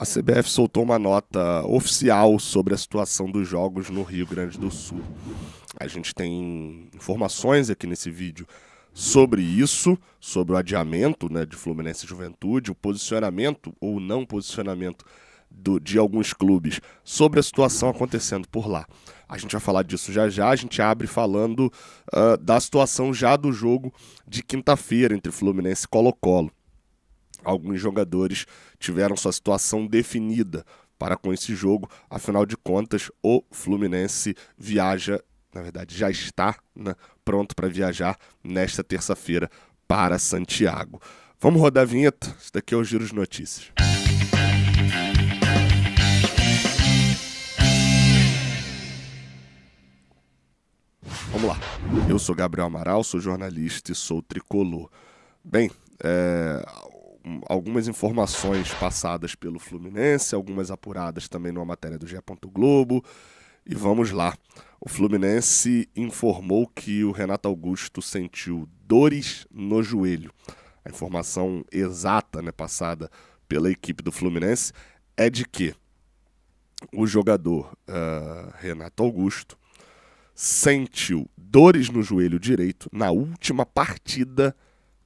A CBF soltou uma nota oficial sobre a situação dos jogos no Rio Grande do Sul. A gente tem informações aqui nesse vídeo sobre isso, sobre o adiamento né, de Fluminense e Juventude, o posicionamento ou não posicionamento do, de alguns clubes sobre a situação acontecendo por lá. A gente vai falar disso já já. A gente abre falando uh, da situação já do jogo de quinta-feira entre Fluminense e Colo-Colo alguns jogadores tiveram sua situação definida para com esse jogo. Afinal de contas, o Fluminense viaja, na verdade, já está né, pronto para viajar nesta terça-feira para Santiago. Vamos rodar a vinheta? Isso daqui é o Giro de Notícias. Vamos lá. Eu sou Gabriel Amaral, sou jornalista e sou tricolor. Bem, é, algumas informações passadas pelo Fluminense, algumas apuradas também numa matéria do GE. Globo. E vamos lá. O Fluminense informou que o Renato Augusto sentiu dores no joelho. A informação exata, né, passada pela equipe do Fluminense é de que o jogador uh, Renato Augusto sentiu dores no joelho direito na última partida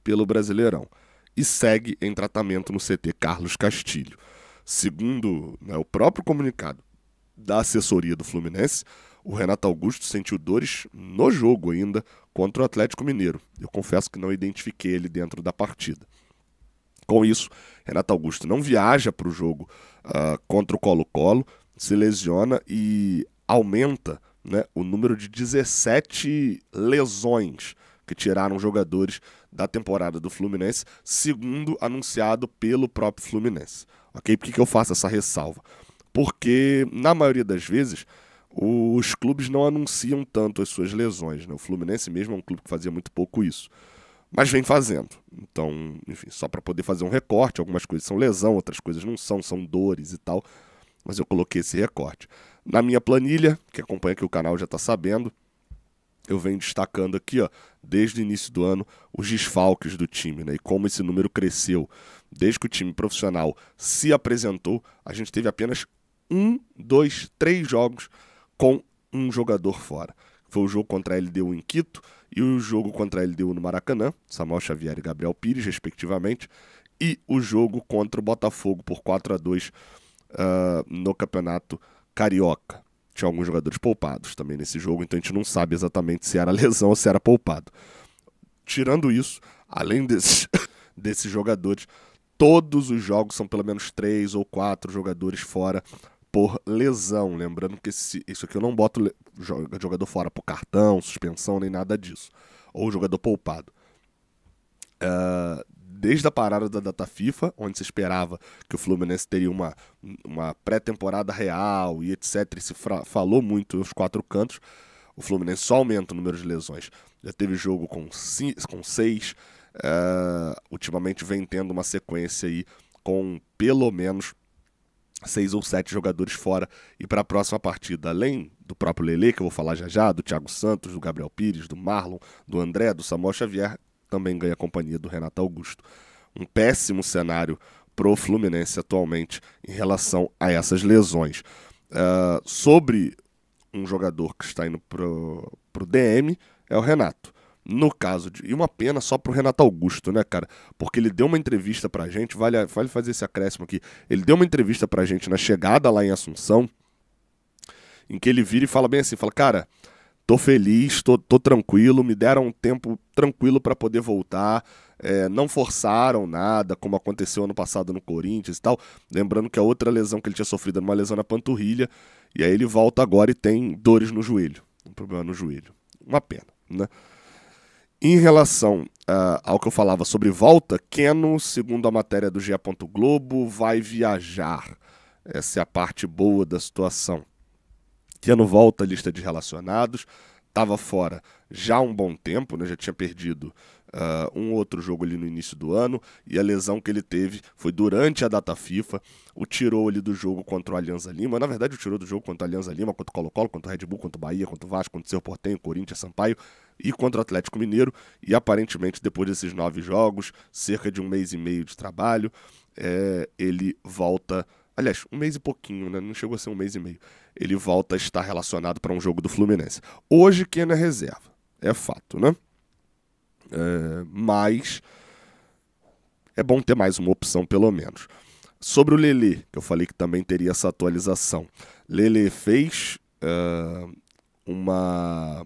pelo Brasileirão e segue em tratamento no CT Carlos Castilho. Segundo né, o próprio comunicado da assessoria do Fluminense, o Renato Augusto sentiu dores no jogo ainda contra o Atlético Mineiro. Eu confesso que não identifiquei ele dentro da partida. Com isso, Renato Augusto não viaja para o jogo uh, contra o Colo-Colo, se lesiona e aumenta né, o número de 17 lesões que tiraram jogadores da temporada do Fluminense, segundo anunciado pelo próprio Fluminense. Ok? Por que, que eu faço essa ressalva? Porque, na maioria das vezes, os clubes não anunciam tanto as suas lesões. Né? O Fluminense mesmo é um clube que fazia muito pouco isso. Mas vem fazendo. Então, enfim, só para poder fazer um recorte, algumas coisas são lesão, outras coisas não são, são dores e tal. Mas eu coloquei esse recorte. Na minha planilha, que acompanha aqui o canal já está sabendo, eu venho destacando aqui, ó, desde o início do ano, os desfalques do time, né? E como esse número cresceu. Desde que o time profissional se apresentou, a gente teve apenas um, dois, três jogos com um jogador fora. Foi o jogo contra a LDU em Quito e o jogo contra a LDU no Maracanã, Samuel Xavier e Gabriel Pires, respectivamente, e o jogo contra o Botafogo por 4 a 2 uh, ah, no Campeonato Carioca tinha alguns jogadores poupados também nesse jogo, então a gente não sabe exatamente se era lesão ou se era poupado. Tirando isso, além desses, desses jogadores, todos os jogos são pelo menos três ou quatro jogadores fora por lesão. Lembrando que esse, isso aqui eu não boto jogador fora por cartão, suspensão, nem nada disso. Ou jogador poupado. Uh, desde a parada da data FIFA, onde se esperava que o Fluminense teria uma, uma pré-temporada real e etc. E se falou muito os quatro cantos. O Fluminense só aumenta o número de lesões. Já teve jogo com, com seis. Uh, ultimamente vem tendo uma sequência aí com pelo menos seis ou sete jogadores fora. E para a próxima partida, além do próprio Lele, que eu vou falar já já, do Thiago Santos, do Gabriel Pires, do Marlon, do André, do Samuel Xavier, também ganha a companhia do Renato Augusto. Um péssimo cenário para o Fluminense atualmente em relação a essas lesões. Uh, sobre um jogador que está indo para o DM é o Renato. No caso de. E uma pena só pro Renato Augusto, né, cara? Porque ele deu uma entrevista pra gente, vale, vale fazer esse acréscimo aqui. Ele deu uma entrevista pra gente na chegada lá em Assunção, em que ele vira e fala bem assim: fala, cara, tô feliz, tô, tô tranquilo, me deram um tempo tranquilo para poder voltar. É, não forçaram nada, como aconteceu ano passado no Corinthians e tal. Lembrando que a outra lesão que ele tinha sofrido era uma lesão na panturrilha, e aí ele volta agora e tem dores no joelho. Um problema no joelho. Uma pena, né? Em relação uh, ao que eu falava sobre volta, Keno, segundo a matéria do GE. Globo, vai viajar. Essa é a parte boa da situação. Pequeno volta à lista de relacionados, estava fora já há um bom tempo, né? já tinha perdido uh, um outro jogo ali no início do ano, e a lesão que ele teve foi durante a data FIFA, o tirou ali do jogo contra o Alianza Lima, na verdade o tirou do jogo contra o Alianza Lima, contra o Colo-Colo, contra o Red Bull, contra o Bahia, contra o Vasco, contra o Seu Portenho, Corinthians, Sampaio, e contra o Atlético Mineiro, e aparentemente depois desses nove jogos, cerca de um mês e meio de trabalho, é, ele volta Aliás, um mês e pouquinho, né? Não chegou a ser um mês e meio. Ele volta a estar relacionado para um jogo do Fluminense. Hoje, quem é reserva. É fato, né? É, mas é bom ter mais uma opção, pelo menos. Sobre o Lele, que eu falei que também teria essa atualização. Lele fez uh, uma,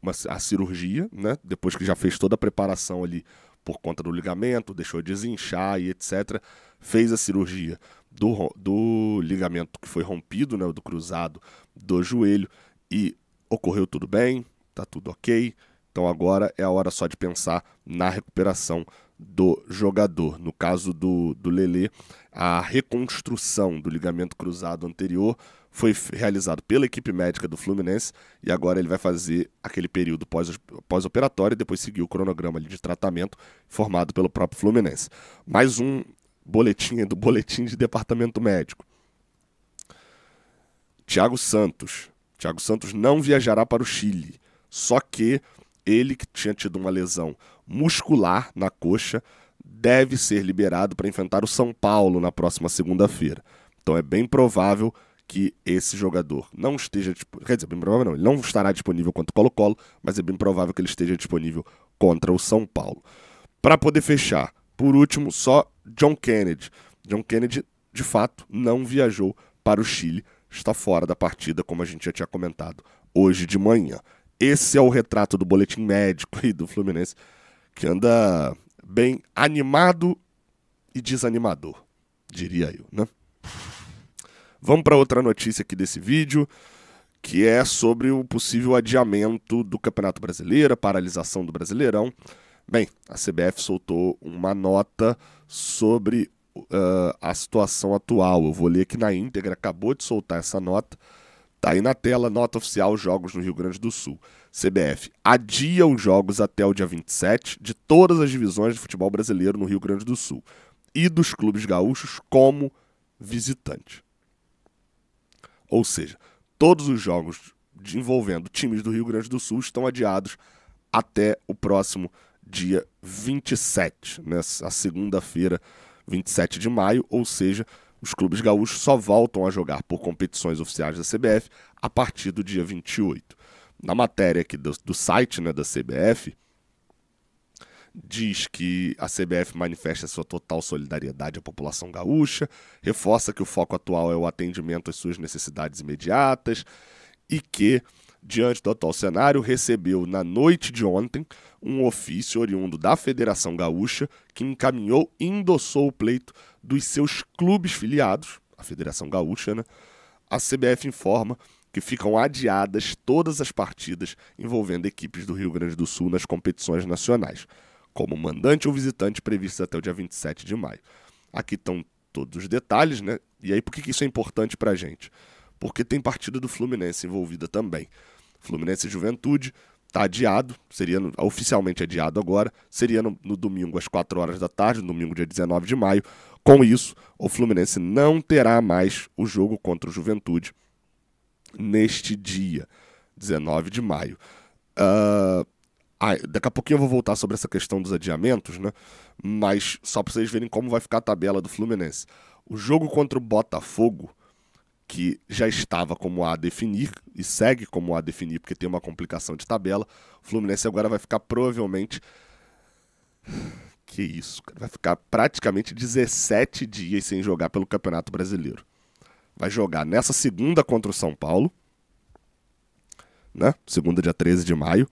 uma a cirurgia, né? Depois que já fez toda a preparação ali por conta do ligamento, deixou desinchar e etc fez a cirurgia do, do ligamento que foi rompido, né, do cruzado do joelho, e ocorreu tudo bem, tá tudo ok. Então agora é a hora só de pensar na recuperação do jogador. No caso do, do Lele, a reconstrução do ligamento cruzado anterior foi realizado pela equipe médica do Fluminense e agora ele vai fazer aquele período pós-operatório pós e depois seguir o cronograma de tratamento formado pelo próprio Fluminense. Mais um boletim do boletim de departamento médico. Tiago Santos. Tiago Santos não viajará para o Chile. Só que ele que tinha tido uma lesão muscular na coxa deve ser liberado para enfrentar o São Paulo na próxima segunda-feira. Então é bem provável que esse jogador não esteja, quer dizer, bem provável não, ele não estará disponível contra o Colo-Colo, mas é bem provável que ele esteja disponível contra o São Paulo. Para poder fechar, por último, só John Kennedy. John Kennedy, de fato, não viajou para o Chile, está fora da partida, como a gente já tinha comentado hoje de manhã. Esse é o retrato do boletim médico e do Fluminense, que anda bem animado e desanimador, diria eu, né? Vamos para outra notícia aqui desse vídeo, que é sobre o possível adiamento do Campeonato Brasileiro, paralisação do Brasileirão. Bem, a CBF soltou uma nota sobre uh, a situação atual. Eu vou ler aqui na íntegra, acabou de soltar essa nota. Tá aí na tela, nota oficial Jogos no Rio Grande do Sul. CBF adia os jogos até o dia 27 de todas as divisões de futebol brasileiro no Rio Grande do Sul e dos clubes gaúchos como visitante. Ou seja, todos os jogos envolvendo times do Rio Grande do Sul estão adiados até o próximo dia 27, né, a segunda-feira, 27 de maio, ou seja, os clubes gaúchos só voltam a jogar por competições oficiais da CBF a partir do dia 28. Na matéria aqui do, do site né, da CBF, diz que a CBF manifesta sua total solidariedade à população gaúcha, reforça que o foco atual é o atendimento às suas necessidades imediatas e que Diante do atual cenário, recebeu na noite de ontem um ofício oriundo da Federação Gaúcha que encaminhou e endossou o pleito dos seus clubes filiados, a Federação Gaúcha, né? A CBF informa que ficam adiadas todas as partidas envolvendo equipes do Rio Grande do Sul nas competições nacionais, como mandante ou visitante previstos até o dia 27 de maio. Aqui estão todos os detalhes, né? E aí, por que isso é importante pra gente? Porque tem partida do Fluminense envolvida também. Fluminense Juventude. Está adiado, seria no, oficialmente é adiado agora, seria no, no domingo às 4 horas da tarde, no domingo dia 19 de maio. Com isso, o Fluminense não terá mais o jogo contra o Juventude neste dia, 19 de maio. Uh, ah, daqui a pouquinho eu vou voltar sobre essa questão dos adiamentos, né? Mas só para vocês verem como vai ficar a tabela do Fluminense. O jogo contra o Botafogo que já estava como A a definir e segue como A a definir, porque tem uma complicação de tabela. O Fluminense agora vai ficar provavelmente. Que isso, cara. Vai ficar praticamente 17 dias sem jogar pelo Campeonato Brasileiro. Vai jogar nessa segunda contra o São Paulo, né? Segunda, dia 13 de maio.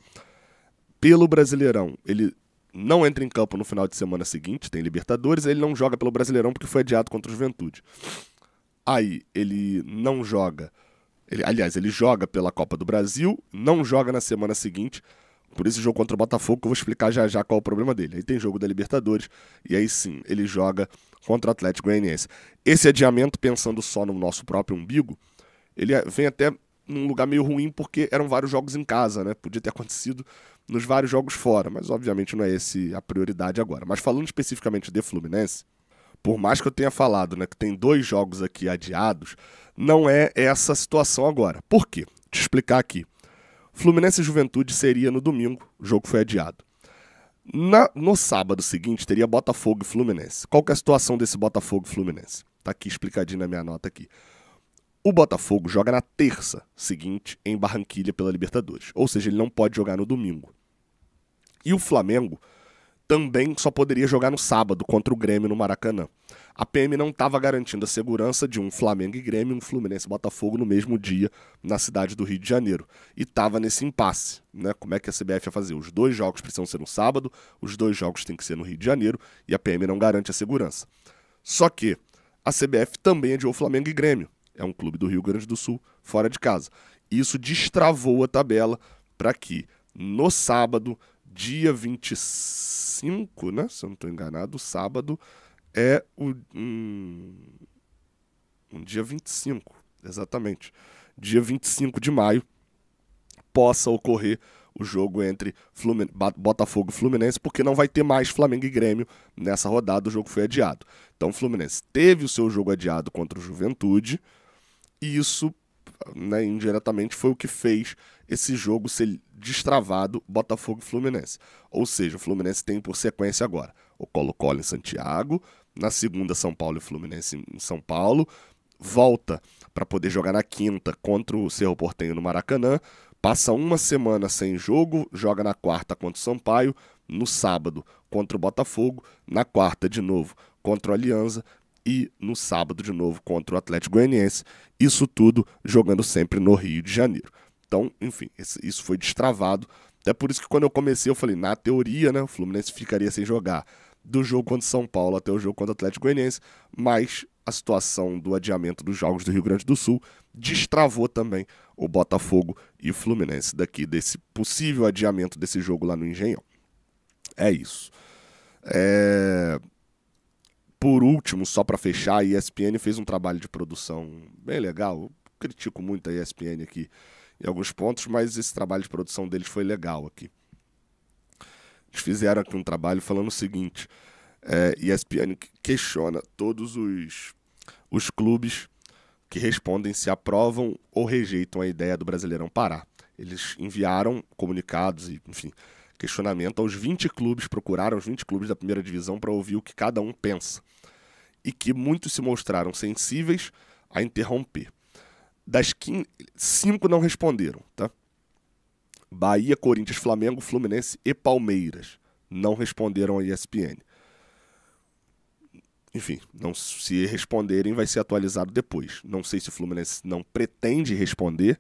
Pelo Brasileirão, ele não entra em campo no final de semana seguinte, tem Libertadores, ele não joga pelo Brasileirão porque foi adiado contra o Juventude. Aí ele não joga. Ele, aliás, ele joga pela Copa do Brasil, não joga na semana seguinte. Por esse jogo contra o Botafogo, eu vou explicar já já qual é o problema dele. Aí tem jogo da Libertadores, e aí sim, ele joga contra o Atlético Goianiense. Esse adiamento, pensando só no nosso próprio umbigo, ele é, vem até num lugar meio ruim, porque eram vários jogos em casa, né? Podia ter acontecido nos vários jogos fora, mas obviamente não é esse a prioridade agora. Mas falando especificamente de Fluminense, por mais que eu tenha falado né, que tem dois jogos aqui adiados, não é essa situação agora. Por quê? te explicar aqui. Fluminense e Juventude seria no domingo, o jogo foi adiado. Na, no sábado seguinte teria Botafogo e Fluminense. Qual que é a situação desse Botafogo e Fluminense? Tá aqui explicadinho na minha nota aqui. O Botafogo joga na terça seguinte em Barranquilha pela Libertadores, ou seja, ele não pode jogar no domingo. E o Flamengo também só poderia jogar no sábado contra o Grêmio no Maracanã. A PM não estava garantindo a segurança de um Flamengo e Grêmio, um Fluminense e Botafogo no mesmo dia na cidade do Rio de Janeiro. E estava nesse impasse. Né? Como é que a CBF ia fazer? Os dois jogos precisam ser no sábado, os dois jogos têm que ser no Rio de Janeiro e a PM não garante a segurança. Só que a CBF também adiou Flamengo e Grêmio. É um clube do Rio Grande do Sul, fora de casa. Isso destravou a tabela para que no sábado dia 25, né? Se eu não estou enganado, sábado é o. Um, um dia 25, exatamente. Dia 25 de maio possa ocorrer o jogo entre Flumin... Botafogo e Fluminense, porque não vai ter mais Flamengo e Grêmio nessa rodada, o jogo foi adiado. Então o Fluminense teve o seu jogo adiado contra o Juventude, e isso né, indiretamente, foi o que fez esse jogo ser destravado Botafogo-Fluminense. e Ou seja, o Fluminense tem por sequência agora o Colo-Colo em Santiago, na segunda São Paulo e Fluminense em São Paulo, volta para poder jogar na quinta contra o Cerro Portenho no Maracanã, passa uma semana sem jogo, joga na quarta contra o Sampaio, no sábado contra o Botafogo, na quarta de novo contra o Alianza, e no sábado de novo contra o Atlético Goianiense. Isso tudo jogando sempre no Rio de Janeiro. Então, enfim, isso foi destravado. Até por isso que quando eu comecei, eu falei, na teoria, né, o Fluminense ficaria sem jogar do jogo contra São Paulo até o jogo contra o Atlético Goianiense, mas a situação do adiamento dos jogos do Rio Grande do Sul destravou também o Botafogo e o Fluminense daqui desse possível adiamento desse jogo lá no Engenhão. É isso. É por último, só para fechar, a ESPN fez um trabalho de produção bem legal. Eu critico muito a ESPN aqui em alguns pontos, mas esse trabalho de produção deles foi legal aqui. Eles fizeram aqui um trabalho falando o seguinte: é, ESPN questiona todos os, os clubes que respondem se aprovam ou rejeitam a ideia do Brasileirão parar. Eles enviaram comunicados e, enfim, questionamento aos 20 clubes, procuraram os 20 clubes da primeira divisão para ouvir o que cada um pensa. E que muitos se mostraram sensíveis a interromper. Das 15, cinco não responderam, tá? Bahia, Corinthians, Flamengo, Fluminense e Palmeiras não responderam à ESPN. Enfim, não se responderem vai ser atualizado depois. Não sei se o Fluminense não pretende responder,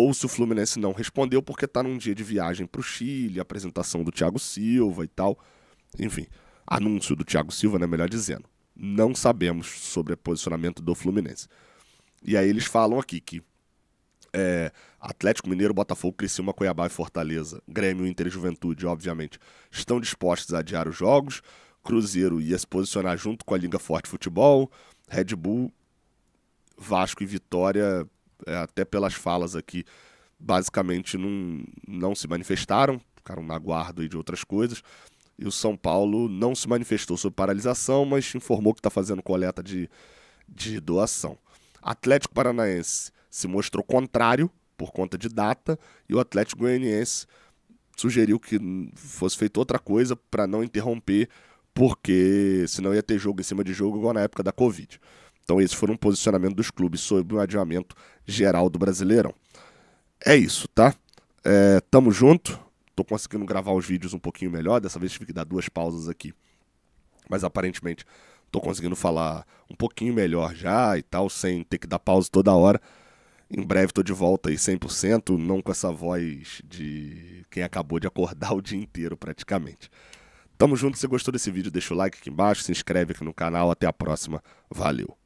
ou se o Fluminense não respondeu porque está num dia de viagem para o Chile, apresentação do Thiago Silva e tal. Enfim, anúncio do Thiago Silva, né, melhor dizendo. Não sabemos sobre o posicionamento do Fluminense. E aí eles falam aqui que é, Atlético Mineiro, Botafogo, Criciúma, Cuiabá e Fortaleza, Grêmio, Inter e Juventude, obviamente, estão dispostos a adiar os jogos. Cruzeiro ia se posicionar junto com a Liga Forte Futebol, Red Bull, Vasco e Vitória é, até pelas falas aqui, basicamente não, não se manifestaram, ficaram na guarda de outras coisas. E o São Paulo não se manifestou sobre paralisação, mas informou que está fazendo coleta de, de doação. Atlético Paranaense se mostrou contrário por conta de data e o Atlético Goianiense sugeriu que fosse feita outra coisa para não interromper, porque senão ia ter jogo em cima de jogo igual na época da Covid. Então, esse foi um posicionamento dos clubes sobre o adiamento geral do Brasileirão. É isso, tá? É, tamo junto. Tô conseguindo gravar os vídeos um pouquinho melhor. Dessa vez tive que dar duas pausas aqui. Mas aparentemente tô conseguindo falar um pouquinho melhor já e tal, sem ter que dar pausa toda hora. Em breve tô de volta aí 100%, não com essa voz de quem acabou de acordar o dia inteiro praticamente. Tamo junto, se gostou desse vídeo, deixa o like aqui embaixo, se inscreve aqui no canal, até a próxima. Valeu.